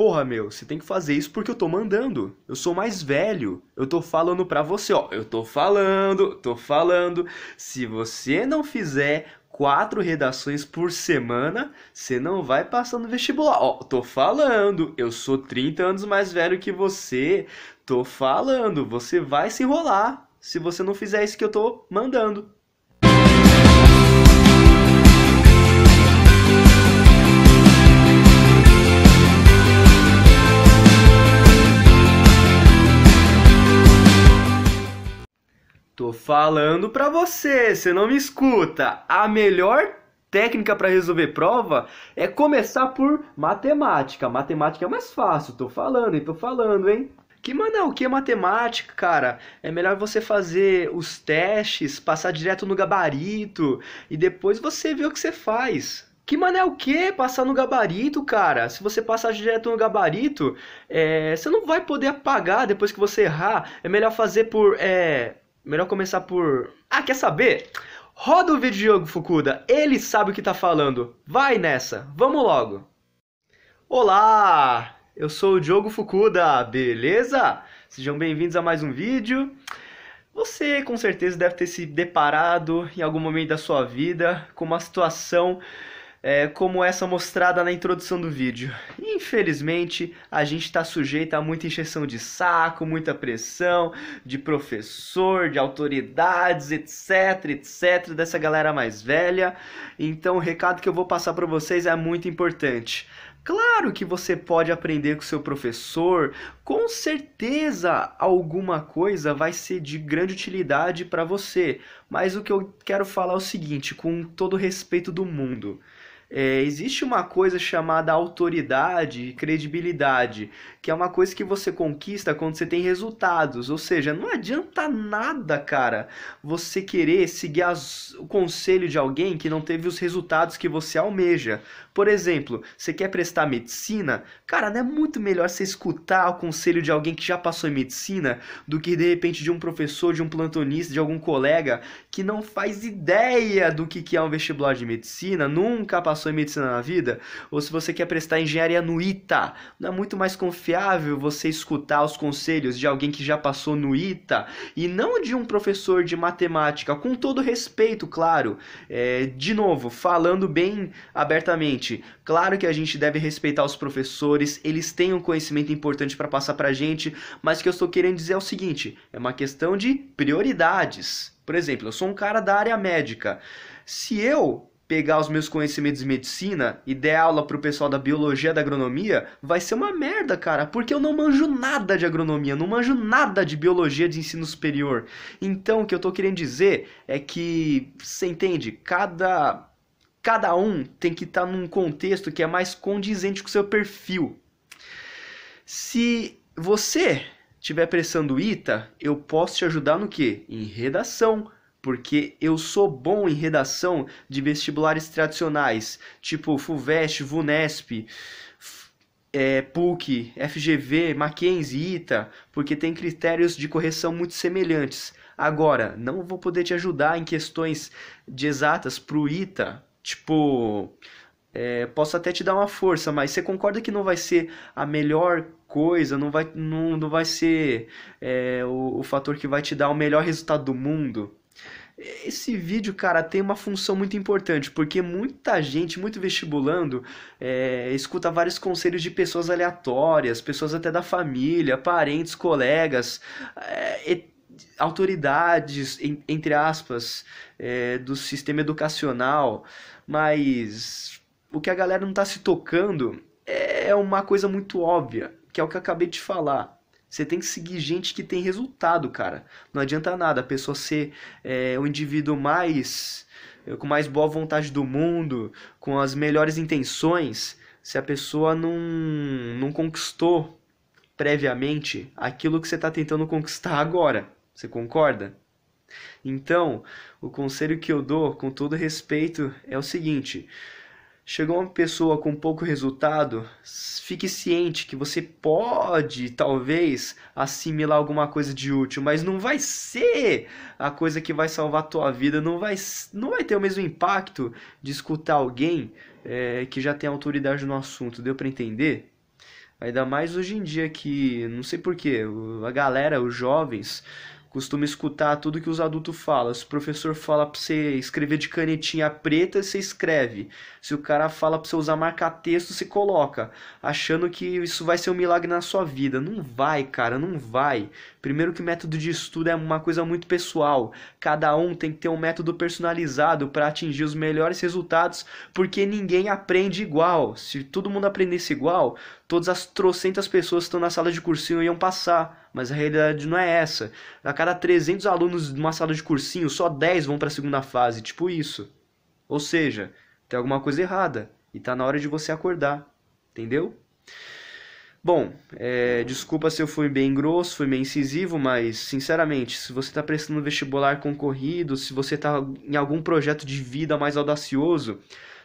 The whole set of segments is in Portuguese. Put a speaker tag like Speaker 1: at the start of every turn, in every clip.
Speaker 1: Porra, meu, você tem que fazer isso porque eu tô mandando. Eu sou mais velho. Eu tô falando pra você, ó. Eu tô falando, tô falando. Se você não fizer quatro redações por semana, você não vai passar no vestibular. Ó, tô falando, eu sou 30 anos mais velho que você. Tô falando, você vai se enrolar se você não fizer isso que eu tô mandando. falando pra você, você não me escuta. A melhor técnica para resolver prova é começar por matemática. Matemática é mais fácil, tô falando, e tô falando, hein? Que manda o que é matemática, cara? É melhor você fazer os testes, passar direto no gabarito e depois você vê o que você faz. Que é o que? Passar no gabarito, cara. Se você passar direto no gabarito, é, você não vai poder apagar depois que você errar. É melhor fazer por é, Melhor começar por. Ah, quer saber? Roda o vídeo, Diogo Fukuda. Ele sabe o que tá falando. Vai nessa. Vamos logo. Olá! Eu sou o Diogo Fukuda, beleza? Sejam bem-vindos a mais um vídeo. Você com certeza deve ter se deparado em algum momento da sua vida com uma situação é, como essa mostrada na introdução do vídeo. Infelizmente, a gente está sujeito a muita injeção de saco, muita pressão de professor, de autoridades, etc, etc, dessa galera mais velha. Então, o recado que eu vou passar para vocês é muito importante. Claro que você pode aprender com seu professor, com certeza alguma coisa vai ser de grande utilidade para você, mas o que eu quero falar é o seguinte, com todo o respeito do mundo. É, existe uma coisa chamada autoridade e credibilidade, que é uma coisa que você conquista quando você tem resultados. Ou seja, não adianta nada, cara, você querer seguir as, o conselho de alguém que não teve os resultados que você almeja. Por exemplo, você quer prestar medicina? Cara, não é muito melhor você escutar o conselho de alguém que já passou em medicina do que de repente de um professor, de um plantonista, de algum colega que não faz ideia do que é um vestibular de medicina, nunca passou em medicina na vida, ou se você quer prestar engenharia no ITA, não é muito mais confiável você escutar os conselhos de alguém que já passou no ITA e não de um professor de matemática, com todo respeito, claro. É, de novo, falando bem abertamente, claro que a gente deve respeitar os professores, eles têm um conhecimento importante para passar para gente, mas o que eu estou querendo dizer é o seguinte: é uma questão de prioridades. Por exemplo, eu sou um cara da área médica. Se eu pegar os meus conhecimentos de medicina e der aula pro pessoal da biologia, da agronomia, vai ser uma merda, cara, porque eu não manjo nada de agronomia, não manjo nada de biologia de ensino superior. Então, o que eu tô querendo dizer é que, você entende, cada cada um tem que estar tá num contexto que é mais condizente com o seu perfil. Se você tiver pressando ITA, eu posso te ajudar no que? Em redação, porque eu sou bom em redação de vestibulares tradicionais, tipo FUVEST, VUNESP, é, PUC, FGV, Mackenzie, ITA, porque tem critérios de correção muito semelhantes. Agora, não vou poder te ajudar em questões de exatas para o ITA, tipo, é, posso até te dar uma força, mas você concorda que não vai ser a melhor coisa, não vai, não, não vai ser é, o, o fator que vai te dar o melhor resultado do mundo? Esse vídeo, cara, tem uma função muito importante, porque muita gente, muito vestibulando, é, escuta vários conselhos de pessoas aleatórias, pessoas até da família, parentes, colegas, é, autoridades, entre aspas, é, do sistema educacional, mas o que a galera não está se tocando é, é uma coisa muito óbvia, que é o que eu acabei de falar você tem que seguir gente que tem resultado, cara. Não adianta nada a pessoa ser é, o indivíduo mais. É, com mais boa vontade do mundo, com as melhores intenções, se a pessoa não, não conquistou previamente aquilo que você está tentando conquistar agora. Você concorda? Então, o conselho que eu dou, com todo respeito, é o seguinte: chegou uma pessoa com pouco resultado, fique ciente que você pode, talvez, assimilar alguma coisa de útil, mas não vai ser a coisa que vai salvar a tua vida, não vai, não vai ter o mesmo impacto de escutar alguém é, que já tem autoridade no assunto, deu para entender? Ainda mais hoje em dia que, não sei porquê, a galera, os jovens, Costuma escutar tudo que os adultos falam. Se o professor fala pra você escrever de canetinha preta, você escreve. Se o cara fala pra você usar marca-texto, você coloca. Achando que isso vai ser um milagre na sua vida. Não vai, cara, não vai. Primeiro que método de estudo é uma coisa muito pessoal. Cada um tem que ter um método personalizado para atingir os melhores resultados, porque ninguém aprende igual. Se todo mundo aprendesse igual, todas as trocentas pessoas que estão na sala de cursinho iam passar mas a realidade não é essa. A cada 300 alunos de uma sala de cursinho, só 10 vão para a segunda fase, tipo isso. Ou seja, tem alguma coisa errada e tá na hora de você acordar, entendeu? Bom, é, desculpa se eu fui bem grosso, fui bem incisivo, mas sinceramente, se você está prestando vestibular concorrido, se você está em algum projeto de vida mais audacioso,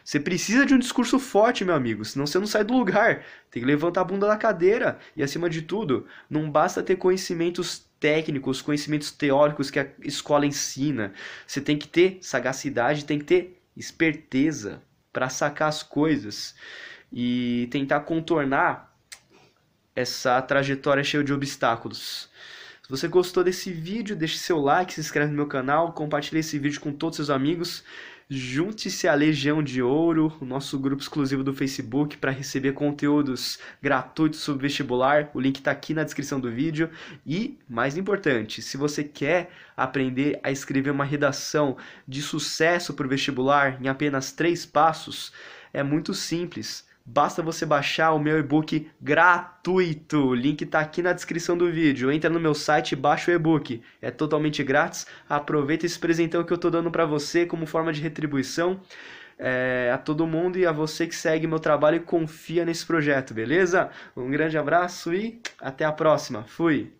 Speaker 1: você precisa de um discurso forte, meu amigo, senão você não sai do lugar. Tem que levantar a bunda da cadeira. E acima de tudo, não basta ter conhecimentos técnicos, conhecimentos teóricos que a escola ensina. Você tem que ter sagacidade, tem que ter esperteza para sacar as coisas e tentar contornar essa trajetória cheia de obstáculos. Se você gostou desse vídeo, deixe seu like, se inscreve no meu canal, compartilhe esse vídeo com todos seus amigos. Junte-se à Legião de Ouro, o nosso grupo exclusivo do Facebook, para receber conteúdos gratuitos sobre vestibular. O link está aqui na descrição do vídeo. E, mais importante, se você quer aprender a escrever uma redação de sucesso para o vestibular em apenas três passos, é muito simples basta você baixar o meu e-book gratuito. O link está aqui na descrição do vídeo. Entra no meu site e baixa o e-book. É totalmente grátis. Aproveita esse presentão que eu estou dando para você como forma de retribuição é, a todo mundo e a você que segue meu trabalho e confia nesse projeto, beleza? Um grande abraço e até a próxima. Fui!